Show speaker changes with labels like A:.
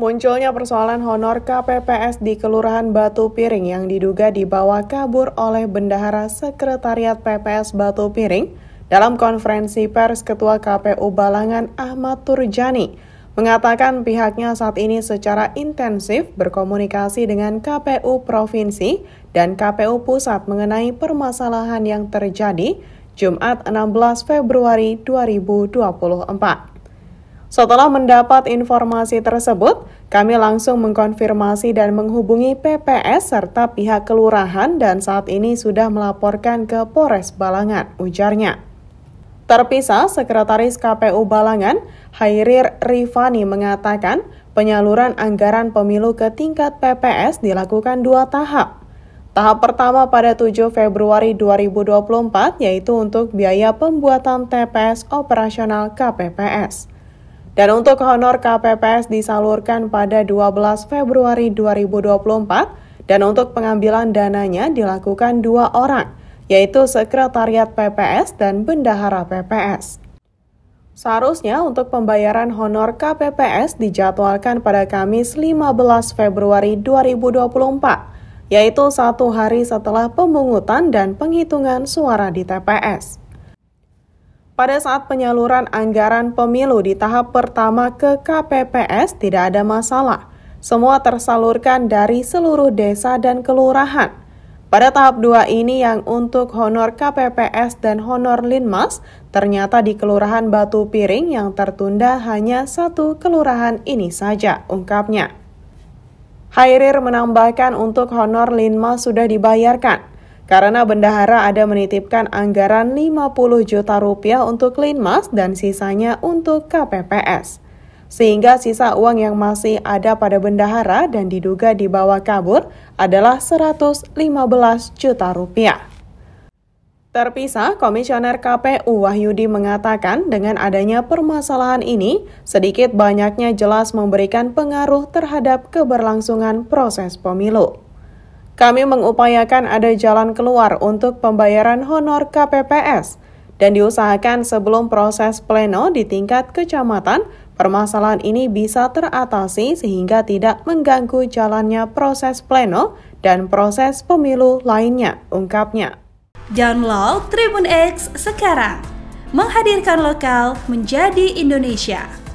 A: Munculnya persoalan honor KPPS di Kelurahan Batu Piring yang diduga dibawa kabur oleh Bendahara Sekretariat PPS Batu Piring dalam konferensi pers Ketua KPU Balangan Ahmad Turjani mengatakan pihaknya saat ini secara intensif berkomunikasi dengan KPU Provinsi dan KPU Pusat mengenai permasalahan yang terjadi Jumat 16 Februari 2024. Setelah mendapat informasi tersebut, kami langsung mengkonfirmasi dan menghubungi PPS serta pihak kelurahan dan saat ini sudah melaporkan ke Polres Balangan, ujarnya. Terpisah, Sekretaris KPU Balangan, Hairir Rifani mengatakan penyaluran anggaran pemilu ke tingkat PPS dilakukan dua tahap. Tahap pertama pada 7 Februari 2024 yaitu untuk biaya pembuatan TPS operasional KPPS. Dan untuk honor KPPS disalurkan pada 12 Februari 2024 dan untuk pengambilan dananya dilakukan dua orang, yaitu Sekretariat PPS dan Bendahara PPS. Seharusnya untuk pembayaran honor KPPS dijadwalkan pada Kamis 15 Februari 2024, yaitu satu hari setelah pemungutan dan penghitungan suara di TPS pada saat penyaluran anggaran pemilu di tahap pertama ke KPPS tidak ada masalah. Semua tersalurkan dari seluruh desa dan kelurahan. Pada tahap dua ini yang untuk honor KPPS dan honor Linmas, ternyata di Kelurahan Batu Piring yang tertunda hanya satu kelurahan ini saja, ungkapnya. Hairir menambahkan untuk honor Linmas sudah dibayarkan. Karena bendahara ada menitipkan anggaran 50 juta rupiah untuk Linmas dan sisanya untuk KPPS. Sehingga sisa uang yang masih ada pada bendahara dan diduga dibawa kabur adalah 115 juta rupiah. Terpisah, Komisioner KPU Wahyudi mengatakan dengan adanya permasalahan ini, sedikit banyaknya jelas memberikan pengaruh terhadap keberlangsungan proses pemilu. Kami mengupayakan ada jalan keluar untuk pembayaran honor KPPS dan diusahakan sebelum proses pleno di tingkat kecamatan, permasalahan ini bisa teratasi sehingga tidak mengganggu jalannya proses pleno dan proses pemilu lainnya, ungkapnya. Download Tribun X sekarang, menghadirkan lokal menjadi Indonesia.